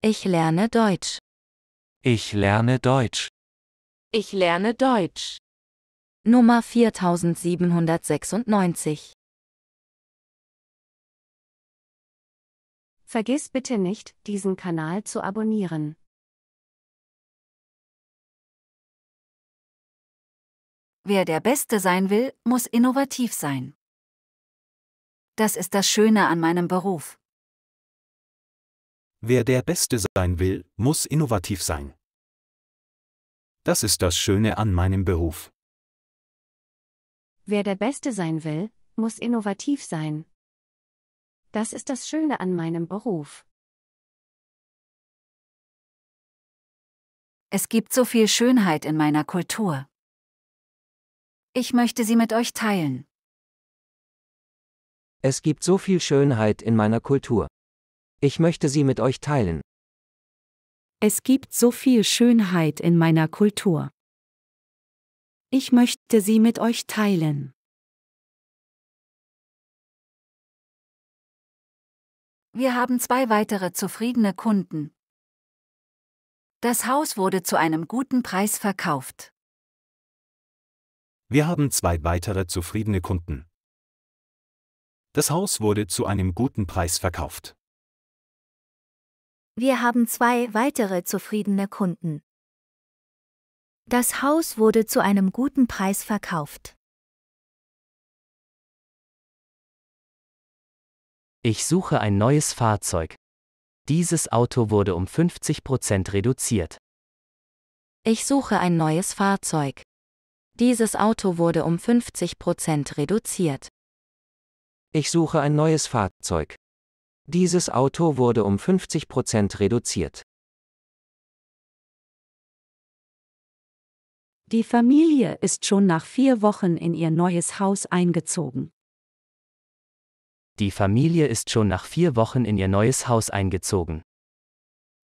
Ich lerne Deutsch. Ich lerne Deutsch. Ich lerne Deutsch. Nummer 4796. Vergiss bitte nicht, diesen Kanal zu abonnieren. Wer der Beste sein will, muss innovativ sein. Das ist das Schöne an meinem Beruf. Wer der Beste sein will, muss innovativ sein. Das ist das Schöne an meinem Beruf. Wer der Beste sein will, muss innovativ sein. Das ist das Schöne an meinem Beruf. Es gibt so viel Schönheit in meiner Kultur. Ich möchte sie mit euch teilen. Es gibt so viel Schönheit in meiner Kultur. Ich möchte sie mit euch teilen. Es gibt so viel Schönheit in meiner Kultur. Ich möchte sie mit euch teilen. Wir haben zwei weitere zufriedene Kunden. Das Haus wurde zu einem guten Preis verkauft. Wir haben zwei weitere zufriedene Kunden. Das Haus wurde zu einem guten Preis verkauft. Wir haben zwei weitere zufriedene Kunden. Das Haus wurde zu einem guten Preis verkauft. Ich suche ein neues Fahrzeug. Dieses Auto wurde um 50% reduziert. Ich suche ein neues Fahrzeug. Dieses Auto wurde um 50% reduziert. Ich suche ein neues Fahrzeug. Dieses Auto wurde um 50 reduziert. Die Familie ist schon nach vier Wochen in ihr neues Haus eingezogen. Die Familie ist schon nach vier Wochen in ihr neues Haus eingezogen.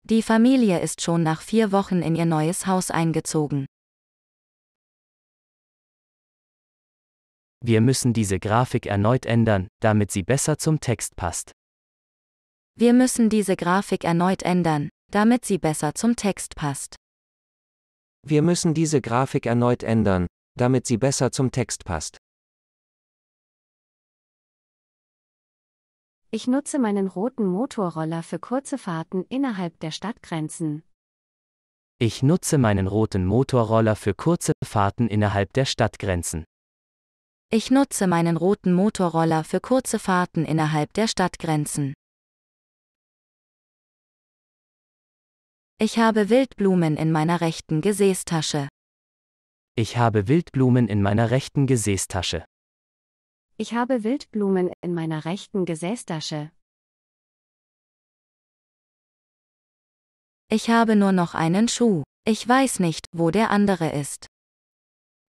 Die Familie ist schon nach vier Wochen in ihr neues Haus eingezogen. Wir müssen diese Grafik erneut ändern, damit sie besser zum Text passt. Wir müssen diese Grafik erneut ändern, damit sie besser zum Text passt. Wir müssen diese Grafik erneut ändern, damit sie besser zum Text passt. Ich nutze meinen roten Motorroller für kurze Fahrten innerhalb der Stadtgrenzen. Ich nutze meinen roten Motorroller für kurze Fahrten innerhalb der Stadtgrenzen. Ich nutze meinen roten Motorroller für kurze Fahrten innerhalb der Stadtgrenzen. Ich habe Wildblumen in meiner rechten Gesäßtasche. Ich habe Wildblumen in meiner rechten Gesäßtasche. Ich habe Wildblumen in meiner rechten Gesäßtasche. Ich habe nur noch einen Schuh. Ich weiß nicht, wo der andere ist.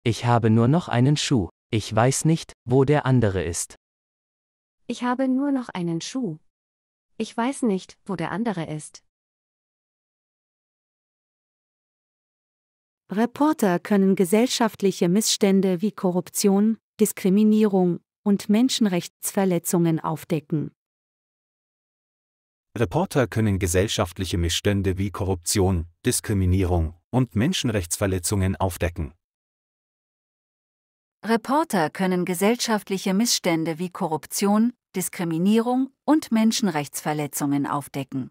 Ich habe nur noch einen Schuh. Ich weiß nicht, wo der andere ist. Ich habe nur noch einen Schuh. Ich weiß nicht, wo der andere ist. Reporter können gesellschaftliche Missstände wie Korruption, Diskriminierung und Menschenrechtsverletzungen aufdecken. Reporter können gesellschaftliche Missstände wie Korruption, Diskriminierung und Menschenrechtsverletzungen aufdecken. Reporter können gesellschaftliche Missstände wie Korruption, Diskriminierung und Menschenrechtsverletzungen aufdecken.